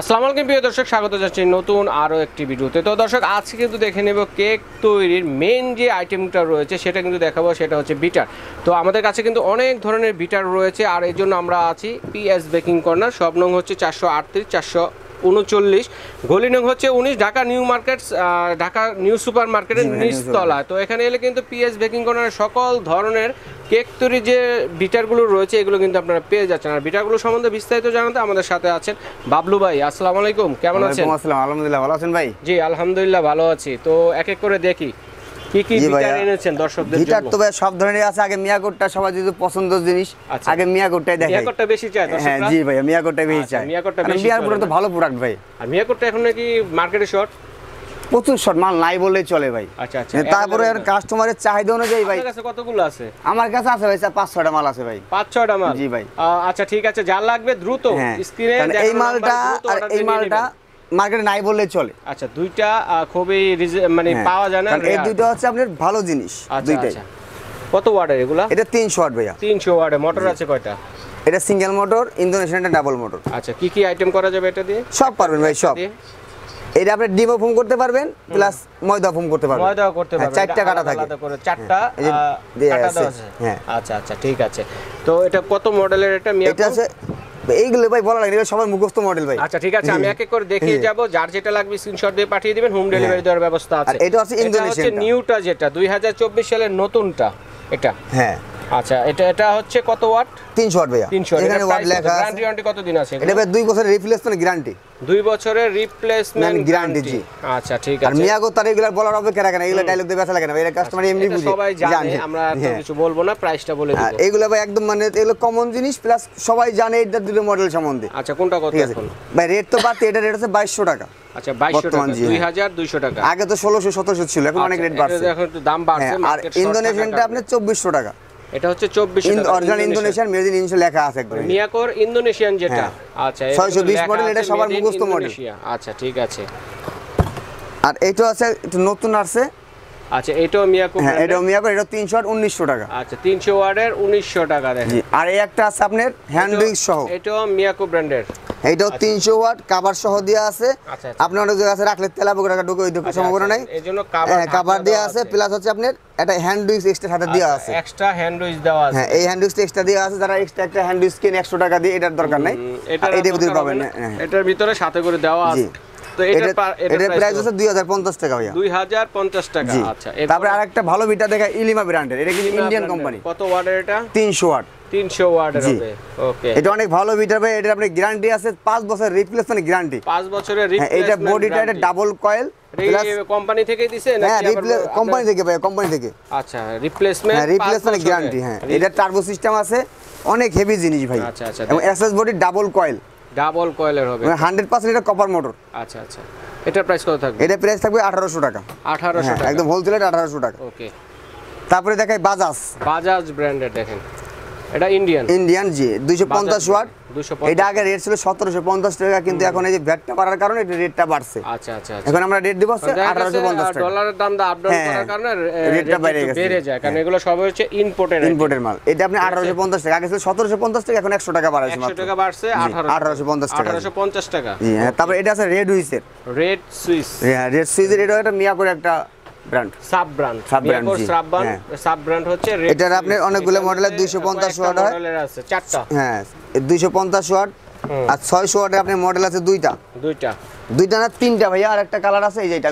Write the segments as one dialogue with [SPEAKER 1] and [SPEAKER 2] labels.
[SPEAKER 1] আসসালামু আলাইকুম প্রিয় দর্শক স্বাগত জানাচ্ছি নতুন আরও একটি ভিডিওতে তো দর্শক আজকে কিন্তু দেখে নেব কেক তৈরির মেন যে আইটেমটা রয়েছে সেটা কিন্তু দেখাবো সেটা হচ্ছে বিটার তো আমাদের কাছে কিন্তু অনেক ধরনের বিটার রয়েছে আর এই জন্য আমরা আছি পিএস বেকিং কর্নার সব নং হচ্ছে চারশো আটত্রিশ চারশো উনচল্লিশ গলি নং হচ্ছে উনিশ Dhaka new market Dhaka new super মার্কেটের হ্যাঁ, নিচতলা তো এখানে এলে কিন্তু পিএস বেকিং কর্নারের সকল ধরনের কেক তৈরির যে বিটারগুলো রয়েছে এগুলো কিন্তু আপনারা পেয়ে যাচ্ছেন আর বিটারগুলো সম্বন্ধে বিস্তারিত জানাতে আমাদের সাথে আছেন বাবলু ভাই আসসালামু আলাইকুম কেমন আছেন
[SPEAKER 2] আলহামদুলিল্লাহ ভালো আছেন ভাই
[SPEAKER 1] জি আলহামদুলিল্লাহ ভালো আছি তো এক এক করে দেখি কি কি বিটার এনেছেন দর্শকদের বিটার তো ভাই
[SPEAKER 2] সব ধরনের আছে আগে মিয়াকোটটা সবার যদি পছন্দের জিনিস আচ্ছা। আগে মিয়াকোটটাই দেখাই
[SPEAKER 1] বেশি চাই দর্শকরা হ্যাঁ, জি ভাই মিয়াকোটটাই বেশি আচ্ছা, চাই মিয়াকোটটা মানে বেশি আর তো ভালো প্রোডাক্ট ভাই আর মিয়াকোটটা এখন নাকি মার্কেটে শর্ট
[SPEAKER 2] প্রচুর শর্ট মাল নাই বলে চলে ভাই আচ্ছা, আচ্ছা, তারপরে কাস্টমারের চাহিদা অনুযায়ী ভাই কতগুলো আছে আমার কাছে আছে ভাই পাঁচ ছয়টা মাল আছে ভাই পাঁচ ছয়টা মাল জি ভাই
[SPEAKER 1] আচ্ছা ঠিক আছে যা লাগবে দ্রুত হ্যাঁ, এই মালটা আর এই মালটা মার্কেটে নাই বললে চলে আচ্ছা দুইটা খুবই হ্যাঁ, মানে পাওয়া যায় না এই দুইটা
[SPEAKER 2] হচ্ছে আপনার ভালো জিনিস আচ্ছা, কত এগুলা এটা ভাইয়া মোটর আছে কয়টা এটা সিঙ্গেল মোটর ইন্দোনেশিয়ানটা ডাবল মোটর আচ্ছা কি কি আইটেম করা যাবে এটা দিয়ে সব পারবেন ভাই সব এটা আপনি ডিমও ফোম করতে পারবেন প্লাস ময়দা ফোম করতে পারবেন ময়দা করতে হ্যাঁ, পারবেন চারটা কাটা থাকে
[SPEAKER 1] চারটা হ্যাঁ, কাটা আছে হ্যাঁ আচ্ছা আচ্ছা ঠিক আছে তো এটা কত মডেলের এটা মিয়া এটা আছে এইগুলো ভাই বলা লাগে সবার মুখস্থ মডেল ভাই আচ্ছা ঠিক আছে আমি এক এক করে দেখিয়ে যাব যার যেটা লাগবে স্ক্রিনশট দিয়ে পাঠিয়ে দিবেন হোম হ্যাঁ। ডেলিভারি দেওয়ার ব্যবস্থা আছে এটা হচ্ছে ইন্দোনেশিয়ান এটা হচ্ছে নিউটা যেটা 2024 সালের নতুনটা এটা হ্যাঁ আচ্ছা এটা এটা হচ্ছে কত ওয়াট
[SPEAKER 2] 300 ওয়াট ভাইয়া 300 এখানে ওয়াট লেখা আছে গ্যারান্টি
[SPEAKER 1] ওয়ারেন্টি কত দিন আছে এটা ভাই
[SPEAKER 2] 2 বছরের রিপ্লেসমেন্ট গ্যারান্টি
[SPEAKER 1] 2 বছরের রিপ্লেসমেন্ট গ্যারান্টি জি
[SPEAKER 2] আচ্ছা ঠিক আছে আর মিয়াগো এগুলা বলার হবে কেরা কেন এগুলা ডায়লগ দিয়ে বেচা লাগে না ভাই এটা কাস্টমার আচ্ছা, এমনি বুঝে সবাই জানে আমরা তো হ্যাঁ। কিছু বলবো না প্রাইসটা বলে হ্যাঁ, দিব এগুলা ভাই একদম মানে এগুলো কমন জিনিস প্লাস সবাই জানে এটা দুটো মডেল সম্বন্ধে আচ্ছা কোনটা কত এখন ভাই রেট তো বাড়তে এটা রেট আছে 2200 টাকা আচ্ছা 2200 টাকা 2200 হ্যাঁ। টাকা আগে তো 1600 1700 ছিল এখন অনেক রেট আচ্ছা, বাড়ছে একটু দাম বাড়ছে আর ইন্দোনেশিয়ানটা আপনি 2400 টাকা এটা হচ্ছে 2400 original Indonesian made in Indonesia লেখা আছে একদম
[SPEAKER 1] মিয়াকোর ইন্দোনেশিয়ান যেটা হ্যাঁ। আচ্ছা 620 মডেল এটা সবার মুখস্থ মডেল আচ্ছা ঠিক আছে
[SPEAKER 2] আর এটা আছে একটু নতুন আসছে
[SPEAKER 1] আচ্ছা এটাও মিয়াকো হ্যাঁ এটাও
[SPEAKER 2] মিয়াকো এটা 300 ওয়াট 1900 টাকা
[SPEAKER 1] আচ্ছা 300 ওয়ার্ডের 1900
[SPEAKER 2] টাকা দেখেন আর এই একটা আছে আপনার হ্যান্ডলিং সহ
[SPEAKER 1] এটা মিয়াকো ব্র্যান্ডের
[SPEAKER 2] এটাও আচ্ছা, তিনশো আচ্ছা। ওয়াট কাবার সহ আচ্ছা, হ্যাঁ, দেওয়া আছে আপনি অনেক জায়গায় আছে রাখলে তেলা পোকা ঢুকে ওই ঢুকে সম্ভাবনা নাই কাবার দেওয়া আছে প্লাস হচ্ছে আপনার একটা হ্যান্ড উইজ এক্সট্রা দেওয়া আছে
[SPEAKER 1] এক্সট্রা হ্যান্ড দেওয়া আছে হ্যাঁ এই
[SPEAKER 2] হ্যান্ড এক্সট্রা দেওয়া আছে যারা এক্সট্রা একটা হ্যান্ড একশো টাকা দিয়ে এটার দরকার নাই পাবেন হ্যাঁ। এটার ভিতরে
[SPEAKER 1] সাথে করে দেওয়া আছে তারপরে
[SPEAKER 2] আরেকটা ভালো ইলিমা ব্র্যান্ডের এটা কিন্তু ইন্ডিয়ান কোম্পানি
[SPEAKER 1] কত ওয়াট এটা
[SPEAKER 2] তিনশো ওয়াট অনেক রিপ্লেসমেন্ট গ্যারান্টি বডিটা সিস্টেম আছে অনেক হেভি জিনিস ভাই body double coil double copper motor এটা প্রাইস আচ্ছা, আচ্ছা। এটা প্রাইস থাকবে টাকা হ্যাঁ, টাকা একদম টাকা তারপরে দেখাই বাজাজ বাজাজ ব্র্যান্ডের দেখেন এটা ইন্ডিয়ান ইন্ডিয়ান জি 250 ওয়াট এটা আগে রেট ছিল 1750 টাকা কিন্তু এখন এই যে ভ্যাটটা বাড়ার কারণে এটা রেটটা বাড়ছে আচ্ছা, আচ্ছা আচ্ছা এখন আমরা রেট দিব 1850 টাকা ডলারের
[SPEAKER 1] দাম আপ ডাউন হ্যাঁ, করার কারণে রেটটা বেড়ে গেছে বেড়ে যায় কারণ হ্যাঁ।
[SPEAKER 2] এগুলো সব হচ্ছে ইম্পোর্টেড ইম্পোর্টেড মাল এটা আপনি 1850 আচ্ছা। টাকা আগে ছিল 1750 টাকা এখন 100 টাকা বাড়াইছে মাত্র 100 টাকা
[SPEAKER 1] বাড়ছে 1850 টাকা 1850 টাকা হ্যাঁ
[SPEAKER 2] তারপর এটা আছে রেড উইসের রেড সুইস হ্যাঁ রেড সুইসের এটা একটা মিয়া করে একটা হ্যাঁ। হ্যাঁ, তিনটা ভাইয়া আর কালার আছে এই যেটা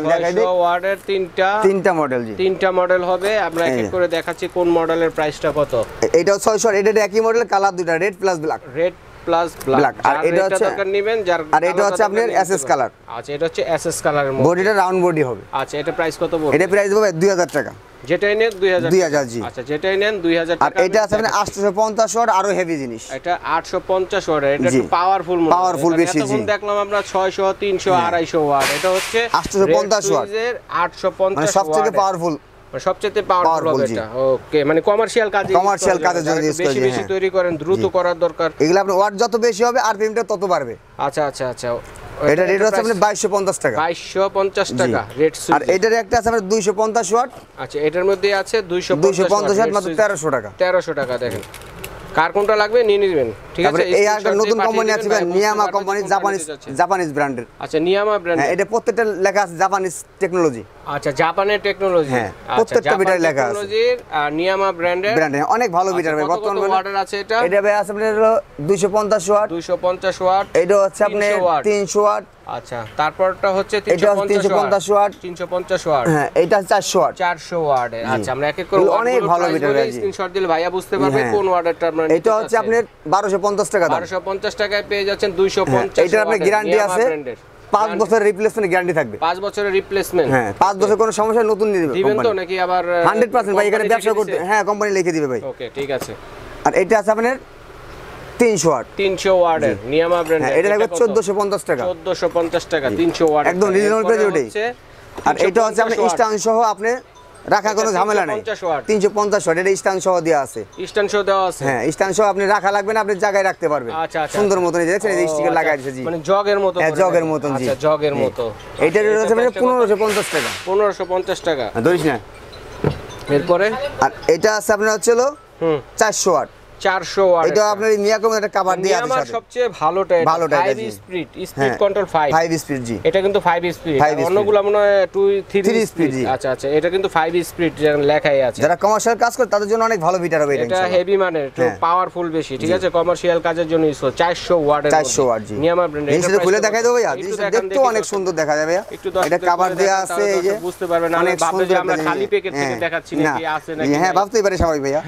[SPEAKER 1] তিনটা তিনটা মডেল তিনটা মডেল হবে আমরা এক করে দেখাচ্ছি কোন মডেলের প্রাইসটা কত
[SPEAKER 2] এটাও 600 এটা একই মডেল কালার দুইটা red plus black red
[SPEAKER 1] plus black আর এটা হচ্ছে দরকার নেবেন যার আর এটা হচ্ছে আপনার এসএস কালার আচ্ছা এটা হচ্ছে এসএস কালারের মধ্যে বডিটা রাউন্ড বডি হবে আচ্ছা এটা প্রাইস কত পড়বে এটা
[SPEAKER 2] প্রাইস হবে 2000 টাকা
[SPEAKER 1] যেটাই নেন 2000 2000 জি আচ্ছা যেটাই নেন 2000 টাকা আর এটা আছে মানে 850
[SPEAKER 2] ওয়াট আরো হেভি জিনিস
[SPEAKER 1] এটা 850 ওয়াট এটা একটু পাওয়ারফুল পাওয়ারফুল বেশি জি দেখলাম আমরা 600 300 250 ওয়াট এটা হচ্ছে 850 ওয়াট 850 ওয়াট মানে সবথেকে
[SPEAKER 2] পাওয়ারফুল মানে সবচেয়ে পাওয়ারফুল এটা ওকে মানে কমার্শিয়াল কাজে কমার্শিয়াল কাজে যদি বেশি বেশি হ্যাঁ। তৈরি করেন দ্রুত করার দরকার এগুলো আপনার ওয়াট যত বেশি হবে আরপিএমটা তত বাড়বে
[SPEAKER 1] আচ্ছা আচ্ছা আচ্ছা
[SPEAKER 2] এটা রেট হচ্ছে আপনার 2250 টাকা
[SPEAKER 1] 2250 টাকা রেট আর
[SPEAKER 2] এটার একটা আছে আপনার 250 ওয়াট
[SPEAKER 1] আচ্ছা এটার মধ্যে আছে 250 250 ওয়াট মাত্র 1300 টাকা 1300 টাকা দেখেন
[SPEAKER 2] কার কোনটা লাগবে নিয়ে নেবেন ঠিক আছে এই একটা নতুন কোম্পানি আছে ভাই নিয়ামা কোম্পানি জাপানিজ জাপানিজ ব্র্যান্ডের আচ্ছা নিয়ামা ব্র্যান্ড হ্যাঁ এটা প্রত্যেকটা লেখা আছে জাপানিজ টেকনোলজি আচ্ছা জাপানের টেকনোলজি হ্যাঁ আচ্ছা, প্রত্যেকটা বিটার লেখা আছে টেকনোলজির
[SPEAKER 1] আর নিয়ামা ব্র্যান্ডের ব্র্যান্ড অনেক ভালো বিটার আচ্ছা, ভাই বর্তমান ওয়াটের মানে আছে এটা এটা
[SPEAKER 2] ভাই আছে আপনার 250 ওয়াট 250 ওয়াট এটা হচ্ছে আপনার 300 ওয়াট কোন
[SPEAKER 1] পেয়ে যাচ্ছেন 250 হ্যাঁ, এটা আপনার গ্যারান্টি আছে
[SPEAKER 2] পাঁচ বছরের রিপ্লেসমেন্ট গ্যারান্টি থাকবে
[SPEAKER 1] পাঁচ বছরের রিপ্লেসমেন্ট হ্যাঁ, পাঁচ বছর
[SPEAKER 2] কোনো সমস্যা নতুন নাকি আবার 100% ভাই এখানে হ্যাঁ কোম্পানি লিখে দিবে ভাই ঠিক আছে আর এটা আছে আপনার ওয়াট
[SPEAKER 1] ওয়াটের হ্যাঁ, এটা টাকা টাকা ওয়াট আর এটা হচ্ছে আপনি
[SPEAKER 2] সহ আপনি রাখা কোনো ঝামেলা নাই ওয়াট এটা সহ দেওয়া আছে দেওয়া আছে হ্যাঁ সহ আপনি রাখা লাগবে না আপনি জায়গায় রাখতে পারবেন আচ্ছা, আচ্ছা, আচ্ছা। সুন্দর মতন জগের জগের মতন জি মানে জগের মতো হ্যাঁ, হ্যাঁ। এটা
[SPEAKER 1] পনেরোশো পঞ্চাশ টাকা
[SPEAKER 2] টাকা ধরিস না এরপরে আর এটা আছে আপনার হচ্ছে চারশো আট কমার্শিয়াল হ্যাঁ। আচ্ছা, আচ্ছা, মানে,
[SPEAKER 1] হ্যাঁ। কাজের জন্য ইউজ 400 ওয়াটের ওয়াট জি খুলে দেখাই দেবো ভাইয়া অনেক
[SPEAKER 2] সুন্দর দেখা যাবে এটা কভার আছে বুঝতে পারবেন হ্যাঁ। দেখাচ্ছি হ্যাঁ ভাবতেই পারে সবাই ভাইয়া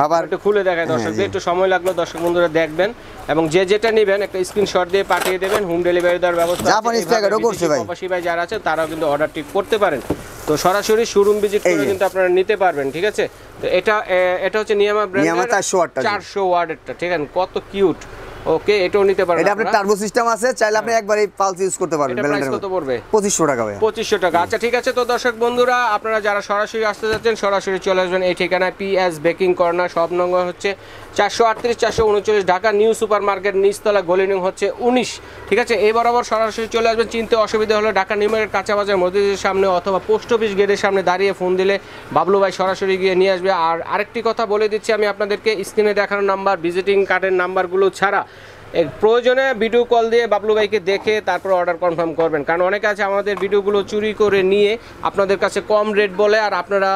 [SPEAKER 2] বাবার একটু খুলে দেখাই দর্শক আসবে
[SPEAKER 1] একটু সময় লাগলো দর্শক বন্ধুরা দেখবেন এবং যে যেটা নেবেন একটা স্ক্রিনশট দিয়ে পাঠিয়ে দেবেন হোম ডেলিভারি দেওয়ার ব্যবস্থা প্রবাসী ভাই যারা আছে তারাও কিন্তু অর্ডারটি করতে পারেন তো সরাসরি শোরুম ভিজিট করে কিন্তু আপনারা নিতে পারবেন ঠিক আছে তো এটা এটা হচ্ছে নিয়ামা ব্র্যান্ডের 400 ওয়াটের 400 ওয়াটেরটা ঠিক আছে কত কিউট ওকে এটাও নিতে পারেন এটা আপনার টার্বো সিস্টেম
[SPEAKER 2] আছে চাইলে আপনি একবারই পালস ইউজ করতে পারবেন ব্যালেন্স কত পড়বে 2500 টাকা ভাই
[SPEAKER 1] 2500 টাকা আচ্ছা ঠিক আছে তো দর্শক বন্ধুরা আপনারা যারা সরাসরি আসতে যাচ্ছেন সরাসরি চলে আসবেন এই ঠিকানায় পিএস বেকিং কর্নার সব নম্বর হচ্ছে 438 439 ঢাকা নিউ সুপারমার্কেট নিচতলা গলি নং হচ্ছে 19 ঠিক আছে এই বরাবর সরাসরি চলে আসবেন চিনতে অসুবিধা হলো ঢাকা নিউমার্কেট কাঁচা বাজার মসজিদের সামনে অথবা পোস্ট অফিস গেটের সামনে দাঁড়িয়ে ফোন দিলে বাবলু ভাই সরাসরি গিয়ে নিয়ে আসবে আর আরেকটি কথা বলে দিচ্ছি আমি আপনাদেরকে স্ক্রিনে দেখানো নাম্বার ভিজিটিং কার্ডের নাম্বারগুলো ছাড়া প্রয়োজনে ভিডিও কল দিয়ে বাবলু ভাইকে দেখে তারপর অর্ডার কনফার্ম করবেন কারণ অনেকে আছে আমাদের ভিডিওগুলো চুরি করে নিয়ে আপনাদের কাছে কম রেট বলে আর আপনারা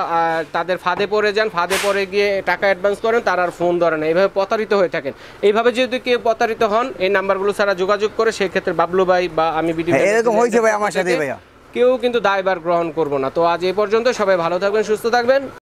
[SPEAKER 1] তাদের ফাঁদে পড়ে যান ফাঁদে পড়ে গিয়ে টাকা অ্যাডভান্স করেন তার আর ফোন ধরে না এইভাবে প্রতারিত হয়ে থাকেন এইভাবে যদি কেউ প্রতারিত হন এই নাম্বারগুলো ছাড়া যোগাযোগ করে সেক্ষেত্রে বাবলু ভাই বা আমি ভিডিও হ্যাঁ, ভাই ভাইয়া কেউ কিন্তু দায়বার গ্রহণ করবো না তো আজ এই পর্যন্ত সবাই ভালো থাকবেন সুস্থ থাকবেন